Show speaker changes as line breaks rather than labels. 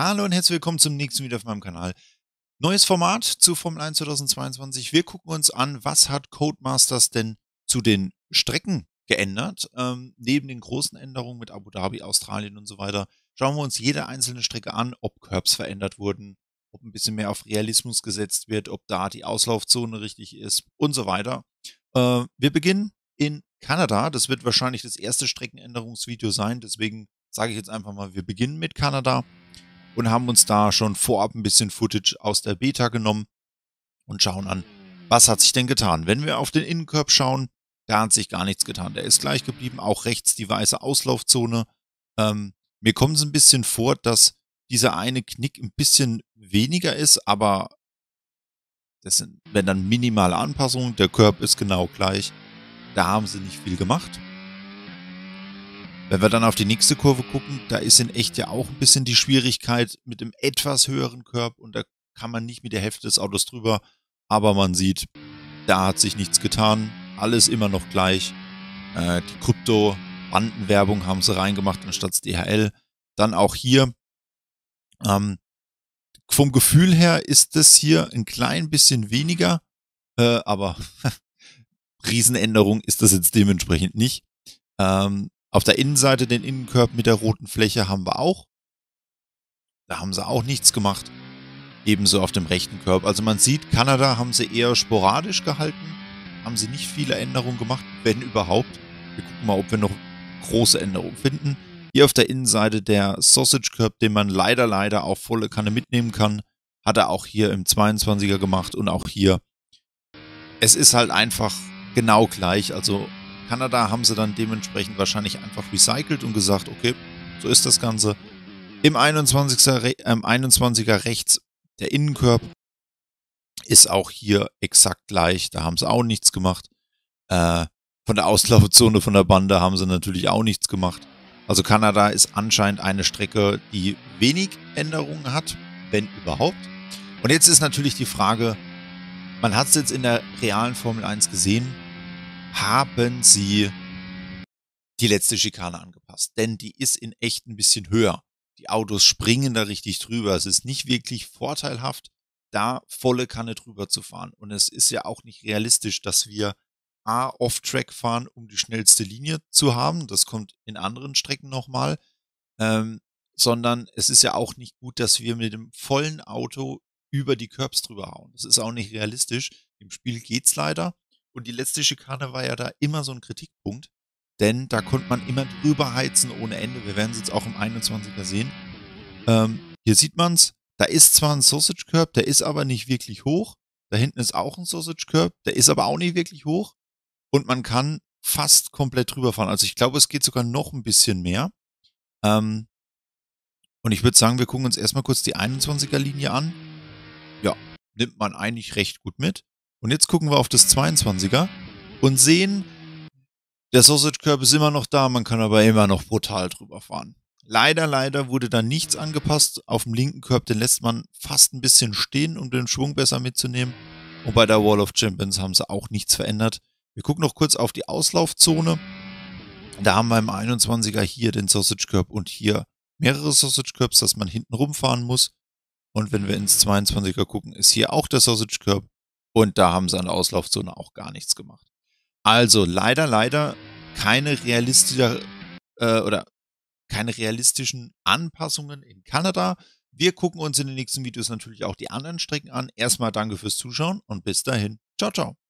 Hallo und herzlich willkommen zum nächsten Video auf meinem Kanal. Neues Format zu Formel 1 2022. Wir gucken uns an, was hat Codemasters denn zu den Strecken geändert. Ähm, neben den großen Änderungen mit Abu Dhabi, Australien und so weiter, schauen wir uns jede einzelne Strecke an, ob Curbs verändert wurden, ob ein bisschen mehr auf Realismus gesetzt wird, ob da die Auslaufzone richtig ist und so weiter. Äh, wir beginnen in Kanada. Das wird wahrscheinlich das erste Streckenänderungsvideo sein. Deswegen sage ich jetzt einfach mal, wir beginnen mit Kanada und haben uns da schon vorab ein bisschen Footage aus der Beta genommen und schauen an, was hat sich denn getan. Wenn wir auf den Innenkorb schauen, da hat sich gar nichts getan. Der ist gleich geblieben, auch rechts die weiße Auslaufzone. Ähm, mir kommt es ein bisschen vor, dass dieser eine Knick ein bisschen weniger ist, aber das sind, wenn dann minimale Anpassungen, der Körb ist genau gleich. Da haben sie nicht viel gemacht. Wenn wir dann auf die nächste Kurve gucken, da ist in echt ja auch ein bisschen die Schwierigkeit mit einem etwas höheren Curb und da kann man nicht mit der Hälfte des Autos drüber, aber man sieht, da hat sich nichts getan, alles immer noch gleich. Äh, die Krypto-Bandenwerbung haben sie reingemacht anstatt DHL. Dann auch hier, ähm, vom Gefühl her ist das hier ein klein bisschen weniger, äh, aber Riesenänderung ist das jetzt dementsprechend nicht. Ähm, auf der Innenseite den Innenkorb mit der roten Fläche haben wir auch. Da haben sie auch nichts gemacht. Ebenso auf dem rechten Körper. Also man sieht, Kanada haben sie eher sporadisch gehalten. Haben sie nicht viele Änderungen gemacht, wenn überhaupt. Wir gucken mal, ob wir noch große Änderungen finden. Hier auf der Innenseite der Sausage Curb, den man leider, leider auch volle Kanne mitnehmen kann. Hat er auch hier im 22er gemacht und auch hier. Es ist halt einfach genau gleich. Also Kanada haben sie dann dementsprechend wahrscheinlich einfach recycelt und gesagt, okay, so ist das Ganze. Im 21er, äh, 21er rechts der Innenkörper ist auch hier exakt gleich. Da haben sie auch nichts gemacht. Äh, von der Auslaufzone von der Bande haben sie natürlich auch nichts gemacht. Also Kanada ist anscheinend eine Strecke, die wenig Änderungen hat, wenn überhaupt. Und jetzt ist natürlich die Frage, man hat es jetzt in der realen Formel 1 gesehen, haben sie die letzte Schikane angepasst. Denn die ist in echt ein bisschen höher. Die Autos springen da richtig drüber. Es ist nicht wirklich vorteilhaft, da volle Kanne drüber zu fahren. Und es ist ja auch nicht realistisch, dass wir A, off-track fahren, um die schnellste Linie zu haben. Das kommt in anderen Strecken nochmal. Ähm, sondern es ist ja auch nicht gut, dass wir mit dem vollen Auto über die Curbs drüber hauen. Das ist auch nicht realistisch. Im Spiel geht's leider. Und die letzte Schikane war ja da immer so ein Kritikpunkt, denn da konnte man immer drüber mhm. heizen ohne Ende. Wir werden es jetzt auch im 21er sehen. Ähm, hier sieht man es, da ist zwar ein Sausage Curb, der ist aber nicht wirklich hoch. Da hinten ist auch ein Sausage Curb, der ist aber auch nicht wirklich hoch. Und man kann fast komplett drüber fahren. Also ich glaube, es geht sogar noch ein bisschen mehr. Ähm, und ich würde sagen, wir gucken uns erstmal kurz die 21er-Linie an. Ja, nimmt man eigentlich recht gut mit. Und jetzt gucken wir auf das 22er und sehen, der Sausage Curb ist immer noch da, man kann aber immer noch brutal drüber fahren. Leider, leider wurde da nichts angepasst. Auf dem linken Curb, den lässt man fast ein bisschen stehen, um den Schwung besser mitzunehmen. Und bei der Wall of Champions haben sie auch nichts verändert. Wir gucken noch kurz auf die Auslaufzone. Da haben wir im 21er hier den Sausage Curb und hier mehrere Sausage Curbs, dass man hinten rumfahren muss. Und wenn wir ins 22er gucken, ist hier auch der Sausage Curb. Und da haben sie an der Auslaufzone auch gar nichts gemacht. Also leider, leider keine realistischer äh, oder keine realistischen Anpassungen in Kanada. Wir gucken uns in den nächsten Videos natürlich auch die anderen Strecken an. Erstmal danke fürs Zuschauen und bis dahin. Ciao, ciao.